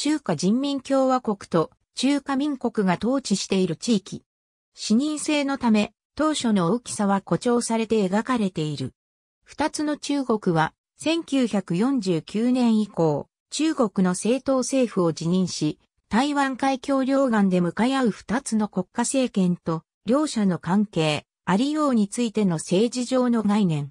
中華人民共和国と中華民国が統治している地域。視認性のため、当初の大きさは誇張されて描かれている。二つの中国は、1949年以降、中国の政党政府を辞任し、台湾海峡両岸で向かい合う二つの国家政権と、両者の関係、ありようについての政治上の概念。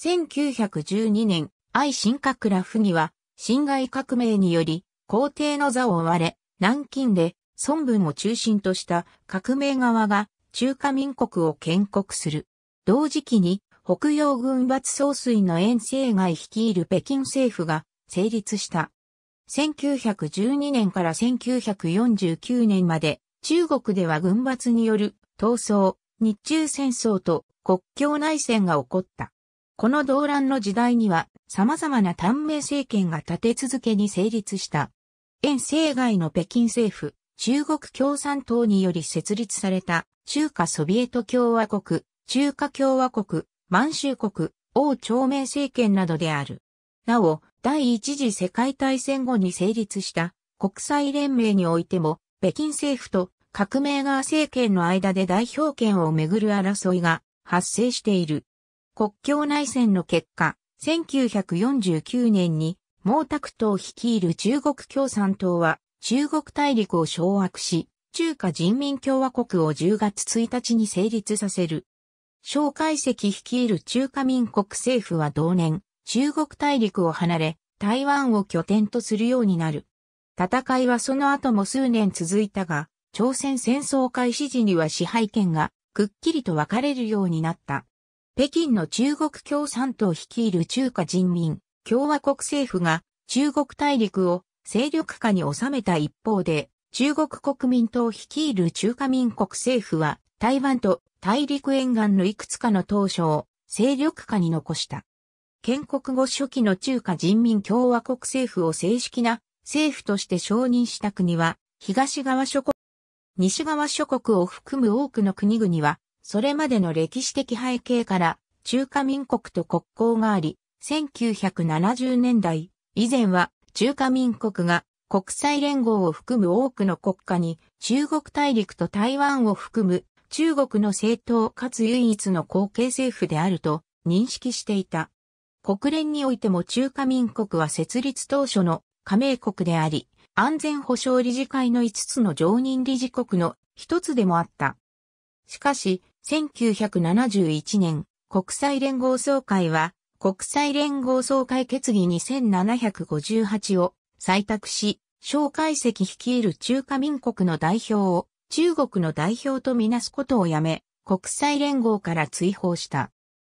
1912年、愛新閣羅府には、侵害革命により、皇帝の座を追われ、南京で孫文を中心とした革命側が中華民国を建国する。同時期に北洋軍閥総帥の遠征外率いる北京政府が成立した。1912年から1949年まで中国では軍閥による闘争、日中戦争と国境内戦が起こった。この動乱の時代には様々な短命政権が立て続けに成立した。遠征外の北京政府、中国共産党により設立された中華ソビエト共和国、中華共和国、満州国、王朝明政権などである。なお、第一次世界大戦後に成立した国際連盟においても、北京政府と革命側政権の間で代表権をめぐる争いが発生している。国境内戦の結果、1949年に毛沢東率いる中国共産党は中国大陸を掌握し、中華人民共和国を10月1日に成立させる。蒋介石率いる中華民国政府は同年、中国大陸を離れ、台湾を拠点とするようになる。戦いはその後も数年続いたが、朝鮮戦争開始時には支配権がくっきりと分かれるようになった。北京の中国共産党率いる中華人民共和国政府が中国大陸を勢力下に収めた一方で、中国国民党率いる中華民国政府は台湾と大陸沿岸のいくつかの島嶼を勢力下に残した。建国後初期の中華人民共和国政府を正式な政府として承認した国は、東側諸国、西側諸国を含む多くの国々は、それまでの歴史的背景から中華民国と国交があり、1970年代、以前は中華民国が国際連合を含む多くの国家に中国大陸と台湾を含む中国の政党かつ唯一の後継政府であると認識していた。国連においても中華民国は設立当初の加盟国であり、安全保障理事会の5つの常任理事国の1つでもあった。しかし、1971年、国際連合総会は国際連合総会決議2758を採択し、蒋介石率いる中華民国の代表を中国の代表とみなすことをやめ、国際連合から追放した。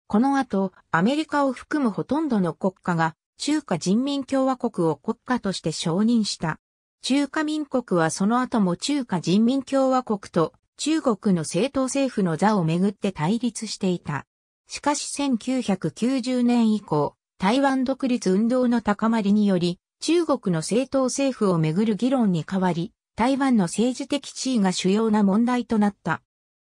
この後、アメリカを含むほとんどの国家が中華人民共和国を国家として承認した。中華民国はその後も中華人民共和国と中国の政党政府の座をめぐって対立していた。しかし1990年以降、台湾独立運動の高まりにより、中国の政党政府をめぐる議論に変わり、台湾の政治的地位が主要な問題となった。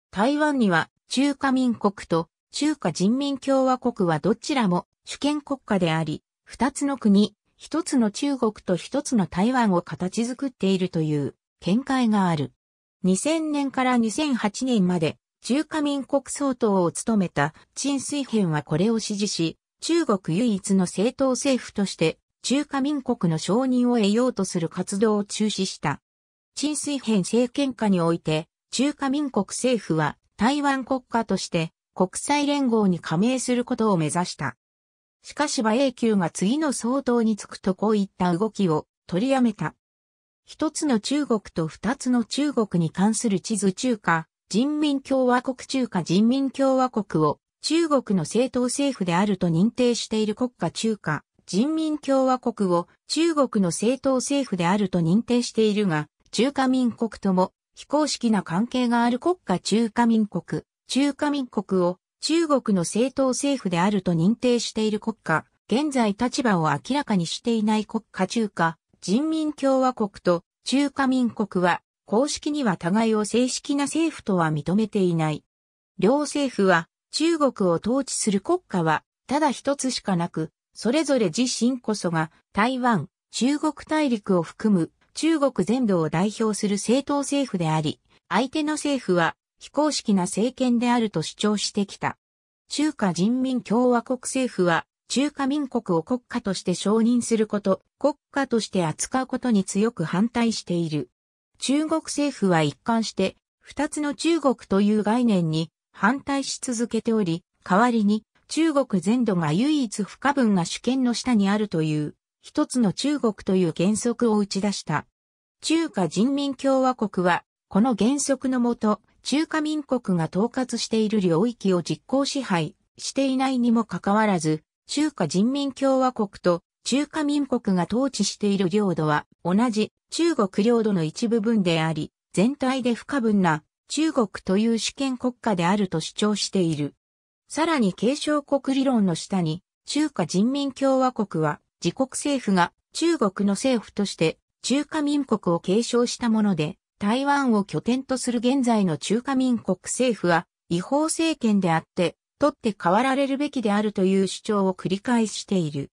台湾には中華民国と中華人民共和国はどちらも主権国家であり、二つの国、一つの中国と一つの台湾を形作っているという見解がある。2000年から2008年まで中華民国総統を務めた陳水編はこれを支持し、中国唯一の政党政府として中華民国の承認を得ようとする活動を中止した。陳水編政権下において、中華民国政府は台湾国家として国際連合に加盟することを目指した。しかし馬英九が次の総統に就くとこういった動きを取りやめた。一つの中国と二つの中国に関する地図中華、人民共和国中華人民共和国を中国の政党政府であると認定している国家中華人民共和国を中国の政党政府であると認定しているが、中華民国とも非公式な関係がある国家中華民国、中華民国を中国の政党政府であると認定している国家、現在立場を明らかにしていない国家中華、人民共和国と中華民国は公式には互いを正式な政府とは認めていない。両政府は中国を統治する国家はただ一つしかなく、それぞれ自身こそが台湾、中国大陸を含む中国全土を代表する政党政府であり、相手の政府は非公式な政権であると主張してきた。中華人民共和国政府は中華民国を国家として承認すること、国家として扱うことに強く反対している。中国政府は一貫して、二つの中国という概念に反対し続けており、代わりに中国全土が唯一不可分が主権の下にあるという、一つの中国という原則を打ち出した。中華人民共和国は、この原則のもと、中華民国が統括している領域を実効支配していないにもかかわらず、中華人民共和国と中華民国が統治している領土は同じ中国領土の一部分であり、全体で不可分な中国という主権国家であると主張している。さらに継承国理論の下に、中華人民共和国は自国政府が中国の政府として中華民国を継承したもので、台湾を拠点とする現在の中華民国政府は違法政権であって、取って代わられるべきであるという主張を繰り返している。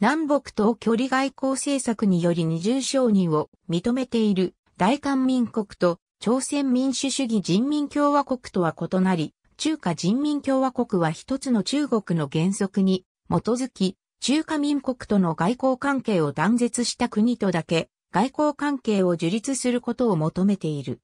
南北等距離外交政策により二重承認を認めている大韓民国と朝鮮民主主義人民共和国とは異なり、中華人民共和国は一つの中国の原則に基づき、中華民国との外交関係を断絶した国とだけ外交関係を樹立することを求めている。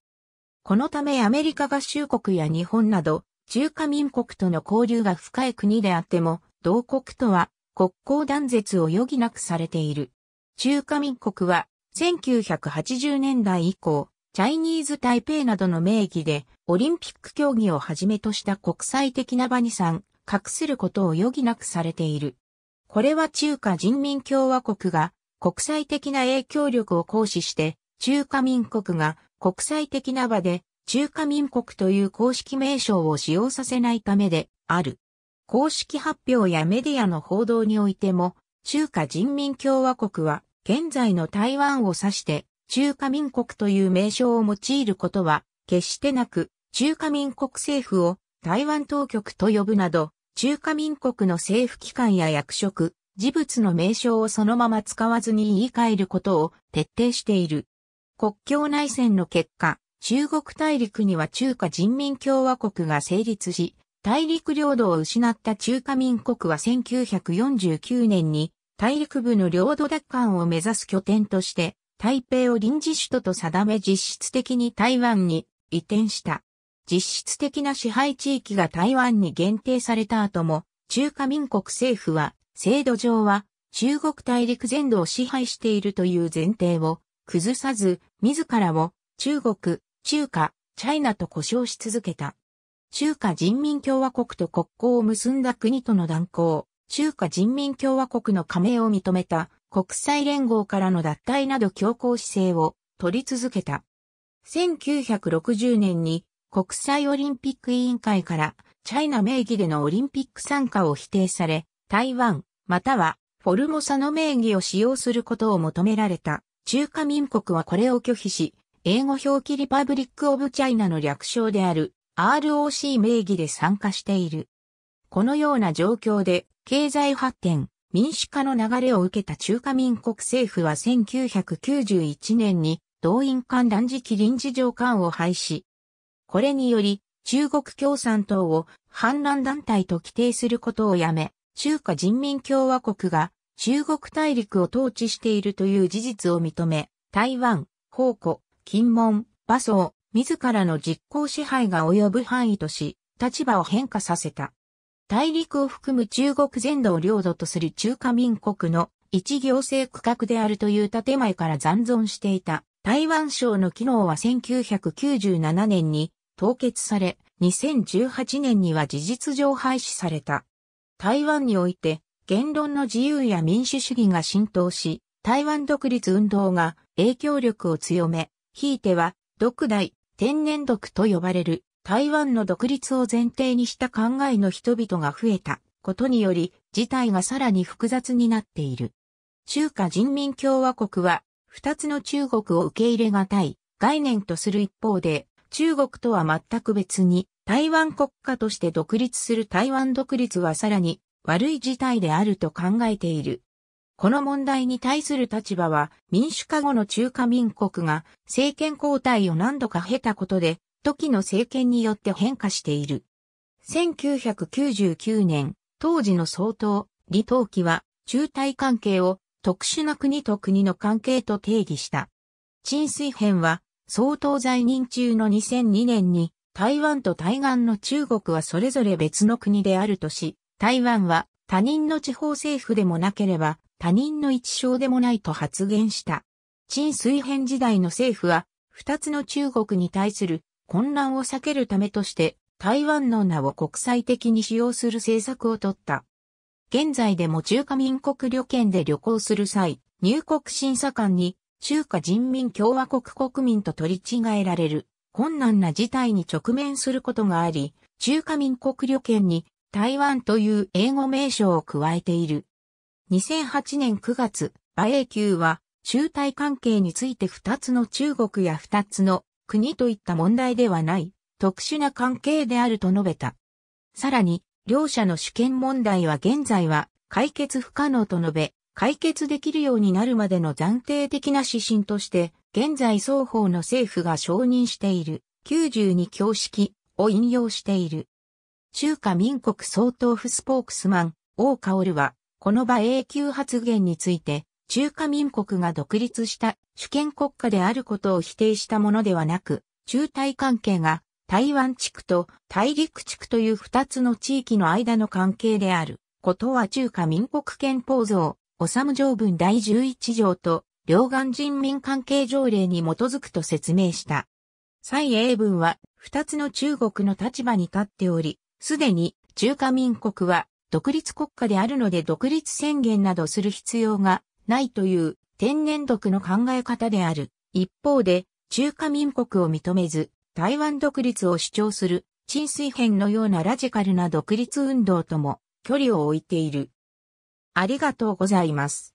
このためアメリカ合衆国や日本など中華民国との交流が深い国であっても同国とは国交断絶を余儀なくされている。中華民国は1980年代以降、チャイニーズ台北などの名義でオリンピック競技をはじめとした国際的な場に参画することを余儀なくされている。これは中華人民共和国が国際的な影響力を行使して中華民国が国際的な場で中華民国という公式名称を使用させないためである。公式発表やメディアの報道においても、中華人民共和国は現在の台湾を指して中華民国という名称を用いることは決してなく、中華民国政府を台湾当局と呼ぶなど、中華民国の政府機関や役職、事物の名称をそのまま使わずに言い換えることを徹底している。国境内戦の結果、中国大陸には中華人民共和国が成立し、大陸領土を失った中華民国は1949年に大陸部の領土奪還を目指す拠点として台北を臨時首都と定め実質的に台湾に移転した。実質的な支配地域が台湾に限定された後も中華民国政府は制度上は中国大陸全土を支配しているという前提を崩さず自らを中国、中華、チャイナと呼称し続けた。中華人民共和国と国交を結んだ国との断交、中華人民共和国の加盟を認めた国際連合からの脱退など強硬姿勢を取り続けた。1960年に国際オリンピック委員会からチャイナ名義でのオリンピック参加を否定され、台湾またはフォルモサの名義を使用することを求められた中華民国はこれを拒否し、英語表記リパブリック・オブ・チャイナの略称である ROC 名義で参加している。このような状況で、経済発展、民主化の流れを受けた中華民国政府は1991年に動員間断食臨時上官を廃止。これにより、中国共産党を反乱団体と規定することをやめ、中華人民共和国が中国大陸を統治しているという事実を認め、台湾、宝庫、金門、馬宋、自らの実効支配が及ぶ範囲とし、立場を変化させた。大陸を含む中国全土を領土とする中華民国の一行政区画であるという建前から残存していた台湾省の機能は1997年に凍結され、2018年には事実上廃止された。台湾において言論の自由や民主主義が浸透し、台湾独立運動が影響力を強め、ひいては、独大、天然毒と呼ばれる台湾の独立を前提にした考えの人々が増えたことにより事態がさらに複雑になっている。中華人民共和国は二つの中国を受け入れがたい概念とする一方で中国とは全く別に台湾国家として独立する台湾独立はさらに悪い事態であると考えている。この問題に対する立場は民主化後の中華民国が政権交代を何度か経たことで、時の政権によって変化している。1999年、当時の総統、李登輝は、中台関係を特殊な国と国の関係と定義した。陳水編は、総統在任中の2002年に、台湾と対岸の中国はそれぞれ別の国であるとし、台湾は他人の地方政府でもなければ、他人の一生でもないと発言した。陳水扁時代の政府は、二つの中国に対する混乱を避けるためとして、台湾の名を国際的に使用する政策をとった。現在でも中華民国旅券で旅行する際、入国審査官に中華人民共和国国民と取り違えられる困難な事態に直面することがあり、中華民国旅券に台湾という英語名称を加えている。2008年9月、馬英九は、中台関係について2つの中国や2つの国といった問題ではない、特殊な関係であると述べた。さらに、両者の主権問題は現在は解決不可能と述べ、解決できるようになるまでの暫定的な指針として、現在双方の政府が承認している92教式を引用している。中華民国総統府スポークスマン、王薫は、この場永久発言について、中華民国が独立した主権国家であることを否定したものではなく、中台関係が台湾地区と大陸地区という二つの地域の間の関係であることは中華民国憲法像、む条文第11条と両岸人民関係条例に基づくと説明した。蔡英文は二つの中国の立場に立っており、すでに中華民国は独立国家であるので独立宣言などする必要がないという天然独の考え方である。一方で、中華民国を認めず、台湾独立を主張する、陳水編のようなラジカルな独立運動とも距離を置いている。ありがとうございます。